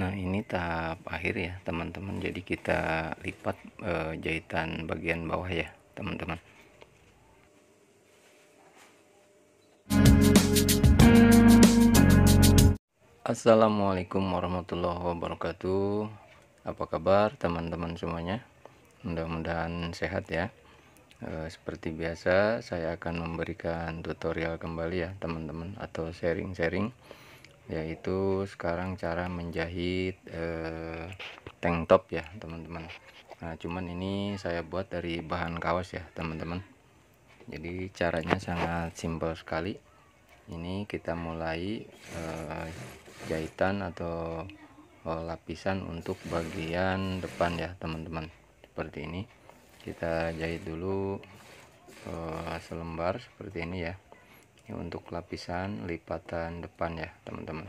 Nah ini tahap akhir ya teman-teman jadi kita lipat e, jahitan bagian bawah ya teman-teman Assalamualaikum warahmatullahi wabarakatuh apa kabar teman-teman semuanya mudah-mudahan sehat ya e, seperti biasa saya akan memberikan tutorial kembali ya teman-teman atau sharing-sharing yaitu sekarang cara menjahit eh, tank top ya teman-teman nah cuman ini saya buat dari bahan kaos ya teman-teman jadi caranya sangat simpel sekali ini kita mulai eh, jahitan atau oh, lapisan untuk bagian depan ya teman-teman seperti ini kita jahit dulu eh, selembar seperti ini ya ini ya, untuk lapisan lipatan depan ya teman-teman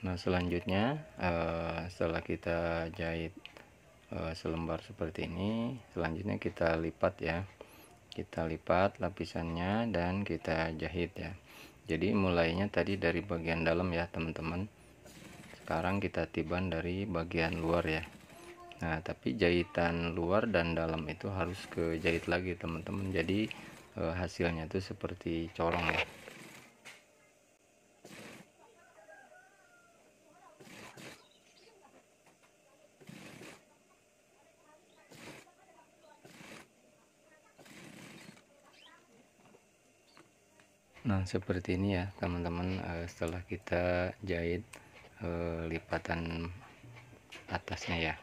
nah selanjutnya eh, setelah kita jahit eh, selembar seperti ini selanjutnya kita lipat ya kita lipat lapisannya dan kita jahit ya jadi mulainya tadi dari bagian dalam ya teman-teman sekarang kita tiban dari bagian luar ya nah tapi jahitan luar dan dalam itu harus kejahit lagi teman-teman jadi e, hasilnya itu seperti corong ya Nah seperti ini ya teman-teman e, setelah kita jahit e, lipatan atasnya ya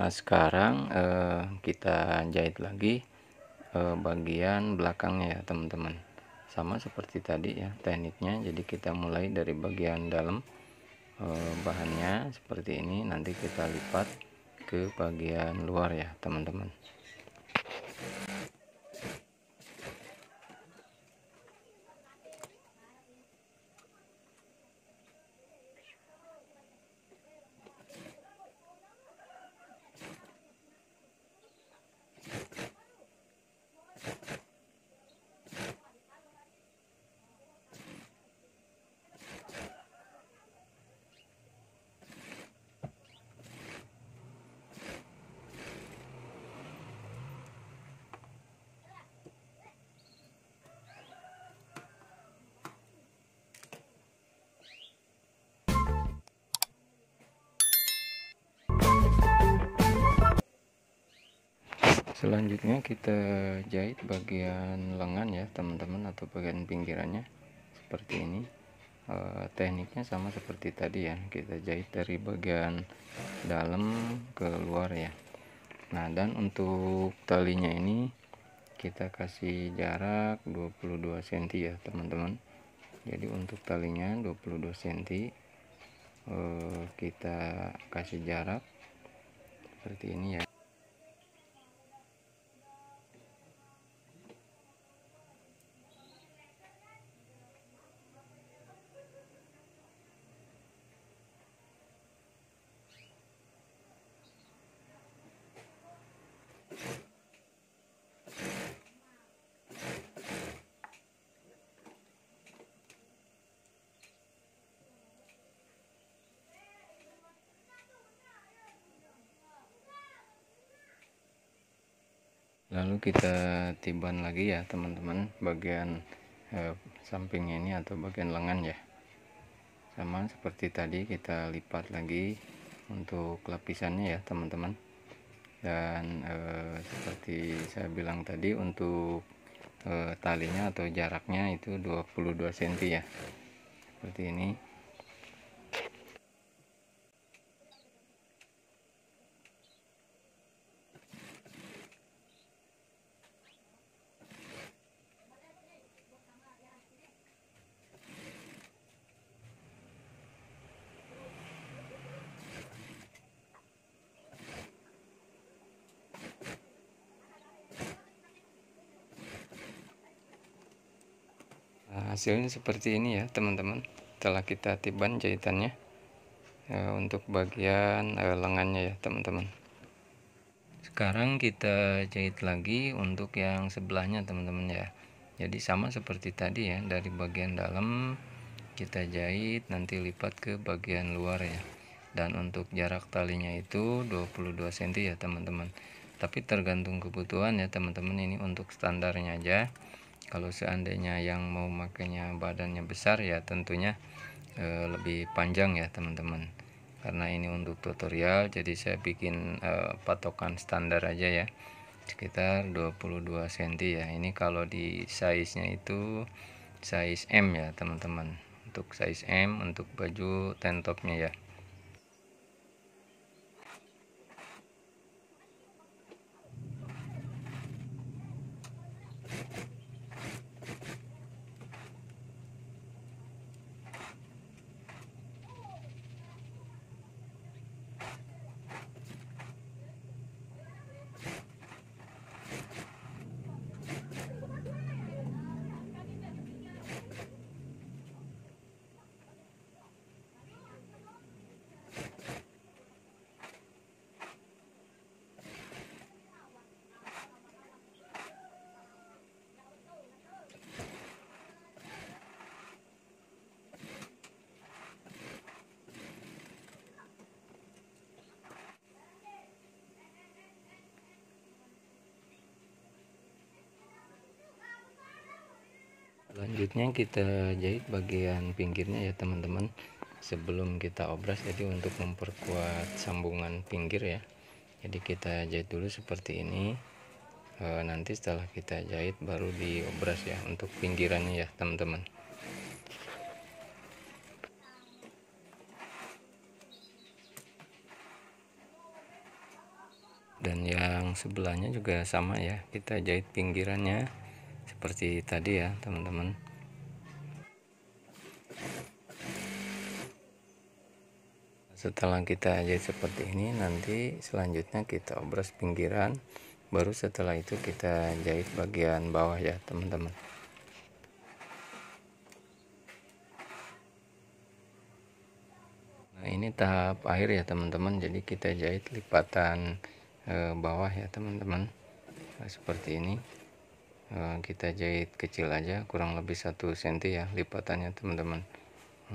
nah sekarang eh, kita jahit lagi eh, bagian belakangnya ya teman-teman sama seperti tadi ya tekniknya jadi kita mulai dari bagian dalam eh, bahannya seperti ini nanti kita lipat ke bagian luar ya teman-teman selanjutnya kita jahit bagian lengan ya teman-teman atau bagian pinggirannya seperti ini e, tekniknya sama seperti tadi ya kita jahit dari bagian dalam ke luar ya nah dan untuk talinya ini kita kasih jarak 22 cm ya teman-teman jadi untuk talinya 22 cm e, kita kasih jarak seperti ini ya lalu kita tiban lagi ya teman-teman bagian eh, sampingnya ini atau bagian lengan ya sama seperti tadi kita lipat lagi untuk lapisannya ya teman-teman dan eh, seperti saya bilang tadi untuk eh, talinya atau jaraknya itu 22 cm ya seperti ini hasilnya seperti ini ya teman-teman setelah kita tiban jahitannya eh, untuk bagian eh, lengannya ya teman-teman sekarang kita jahit lagi untuk yang sebelahnya teman-teman ya jadi sama seperti tadi ya dari bagian dalam kita jahit nanti lipat ke bagian luar ya dan untuk jarak talinya itu 22 cm ya teman-teman tapi tergantung kebutuhan ya teman-teman ini untuk standarnya aja kalau seandainya yang mau makanya badannya besar ya tentunya e, lebih panjang ya teman-teman karena ini untuk tutorial jadi saya bikin e, patokan standar aja ya sekitar 22 cm ya ini kalau di size nya itu size M ya teman-teman untuk size M untuk baju tank ya selanjutnya kita jahit bagian pinggirnya ya teman-teman sebelum kita obras jadi untuk memperkuat sambungan pinggir ya jadi kita jahit dulu seperti ini e, nanti setelah kita jahit baru diobras ya untuk pinggirannya ya teman-teman dan yang sebelahnya juga sama ya kita jahit pinggirannya seperti tadi ya teman-teman setelah kita jahit seperti ini nanti selanjutnya kita obras pinggiran baru setelah itu kita jahit bagian bawah ya teman-teman nah ini tahap akhir ya teman-teman jadi kita jahit lipatan e, bawah ya teman-teman nah, seperti ini e, kita jahit kecil aja kurang lebih satu senti ya lipatannya teman-teman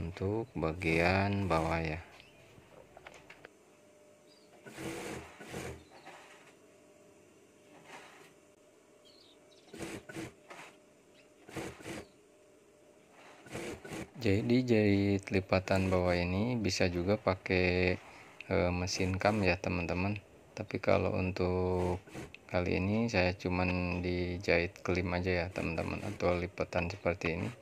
untuk bagian bawah ya jadi jahit lipatan bawah ini bisa juga pakai e, mesin kam ya teman-teman tapi kalau untuk kali ini saya cuman dijahit kelim aja ya teman-teman atau lipatan seperti ini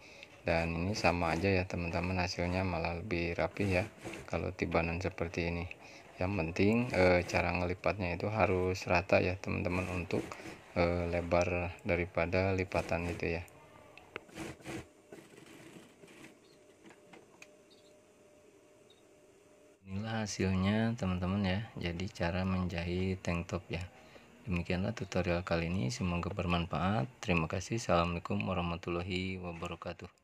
dan ini sama aja ya teman-teman hasilnya malah lebih rapi ya kalau tibanan seperti ini yang penting e, cara ngelipatnya itu harus rata ya teman-teman untuk e, lebar daripada lipatan itu ya hasilnya teman-teman ya jadi cara menjahit tank top ya demikianlah tutorial kali ini semoga bermanfaat terima kasih assalamualaikum warahmatullahi wabarakatuh